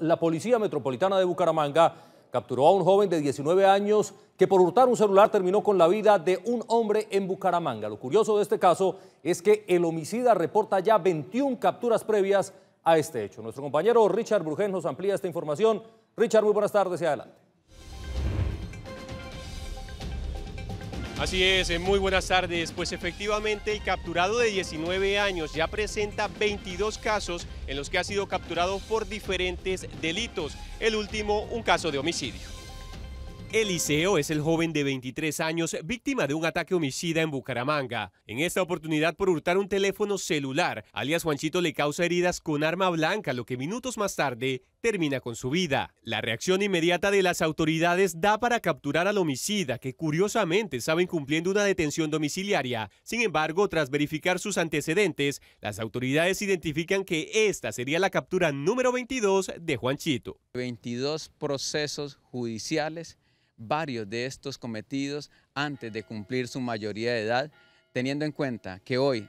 La Policía Metropolitana de Bucaramanga capturó a un joven de 19 años que por hurtar un celular terminó con la vida de un hombre en Bucaramanga. Lo curioso de este caso es que el homicida reporta ya 21 capturas previas a este hecho. Nuestro compañero Richard Brujén nos amplía esta información. Richard, muy buenas tardes y adelante. Así es, eh, muy buenas tardes. Pues efectivamente el capturado de 19 años ya presenta 22 casos en los que ha sido capturado por diferentes delitos. El último, un caso de homicidio. Eliseo es el joven de 23 años víctima de un ataque homicida en Bucaramanga. En esta oportunidad por hurtar un teléfono celular, alias Juanchito le causa heridas con arma blanca, lo que minutos más tarde termina con su vida. La reacción inmediata de las autoridades da para capturar al homicida, que curiosamente estaba incumpliendo una detención domiciliaria. Sin embargo, tras verificar sus antecedentes, las autoridades identifican que esta sería la captura número 22 de Juanchito. 22 procesos judiciales varios de estos cometidos antes de cumplir su mayoría de edad, teniendo en cuenta que hoy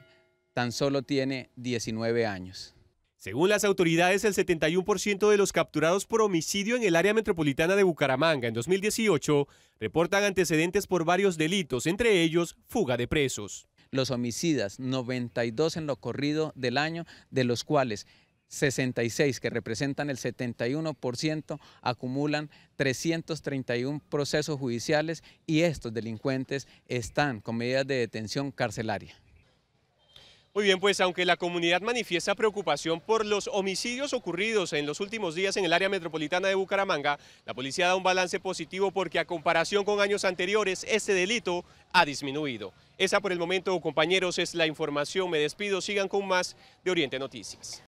tan solo tiene 19 años. Según las autoridades, el 71% de los capturados por homicidio en el área metropolitana de Bucaramanga en 2018 reportan antecedentes por varios delitos, entre ellos fuga de presos. Los homicidas, 92 en lo corrido del año, de los cuales 66, que representan el 71%, acumulan 331 procesos judiciales y estos delincuentes están con medidas de detención carcelaria. Muy bien, pues aunque la comunidad manifiesta preocupación por los homicidios ocurridos en los últimos días en el área metropolitana de Bucaramanga, la policía da un balance positivo porque a comparación con años anteriores, este delito ha disminuido. Esa por el momento, compañeros, es la información. Me despido. Sigan con más de Oriente Noticias.